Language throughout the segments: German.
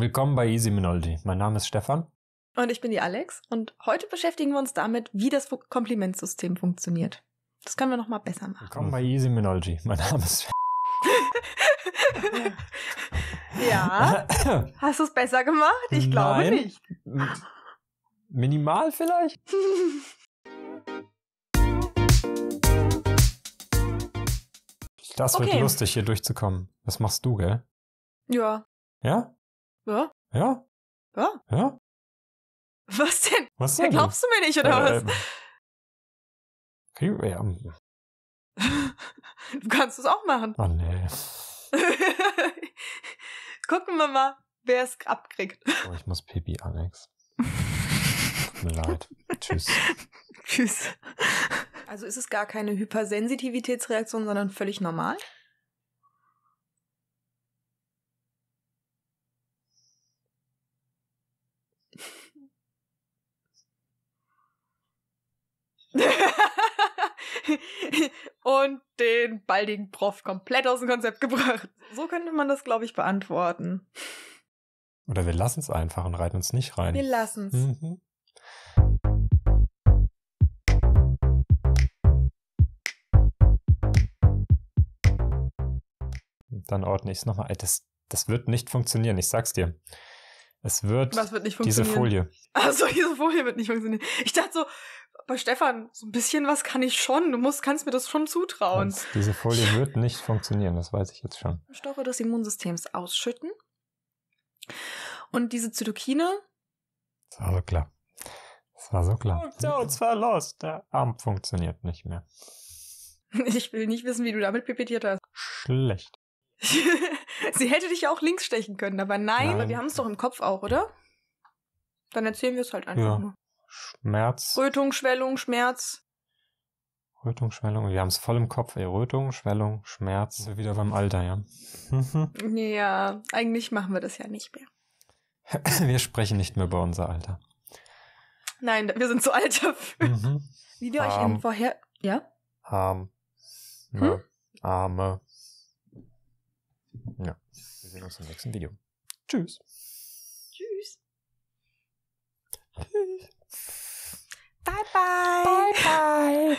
Willkommen bei Easy Minoldi. Mein Name ist Stefan. Und ich bin die Alex. Und heute beschäftigen wir uns damit, wie das Komplimentsystem funktioniert. Das können wir nochmal besser machen. Willkommen bei Easy Minoldi. Mein Name ist. ja. Hast du es besser gemacht? Ich glaube Nein. nicht. Minimal vielleicht? Das wird okay. lustig, hier durchzukommen. Das machst du, gell? Ja. Ja? Ja? Ja? Ja? Ja? Was denn? Was denn? Glaubst du mir nicht, oder äh, was? Ähm, ja. du kannst es auch machen. Oh nee. Gucken wir mal, wer es abkriegt. Oh, ich muss Pipi, Alex. Tut mir leid. Tschüss. Tschüss. Also ist es gar keine Hypersensitivitätsreaktion, sondern völlig normal? und den baldigen Prof komplett aus dem Konzept gebracht. So könnte man das, glaube ich, beantworten. Oder wir lassen es einfach und reiten uns nicht rein. Wir lassen es. Mhm. Dann ordne ich es nochmal. Das, das wird nicht funktionieren, ich sag's dir. Es wird, Was wird nicht funktionieren? diese Folie. Achso, diese Folie wird nicht funktionieren. Ich dachte so, bei Stefan, so ein bisschen was kann ich schon. Du musst, kannst mir das schon zutrauen. Das, diese Folie wird nicht funktionieren, das weiß ich jetzt schon. Stoffe des Immunsystems ausschütten. Und diese Zytokine. Das war so klar. Das war so klar. Und zwar los. Der Arm funktioniert nicht mehr. Ich will nicht wissen, wie du damit pipetiert hast. Schlecht. Sie hätte dich ja auch links stechen können, aber nein, nein. wir haben es doch im Kopf auch, oder? Dann erzählen wir es halt einfach ja. nur. Schmerz. Rötung, Schwellung, Schmerz. Rötung, Schwellung, wir haben es voll im Kopf, Rötung, Schwellung, Schmerz, wir Sind wieder beim Alter, ja. ja, eigentlich machen wir das ja nicht mehr. Wir sprechen nicht mehr über unser Alter. Nein, wir sind zu alt dafür. Mhm. Wie wir Arm. euch eben ähm. vorher. Ja? Arm. Ähm. Hm? Ne. Arme. Ja. Wir sehen uns im nächsten Video. Tschüss. Bye bye.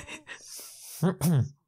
Bye